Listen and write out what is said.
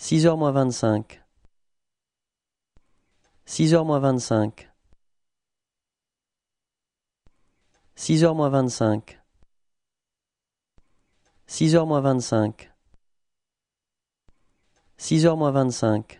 6 heures 25. 6 heures 25. 6 heures 25. 6 heures 25. 6 heures 25.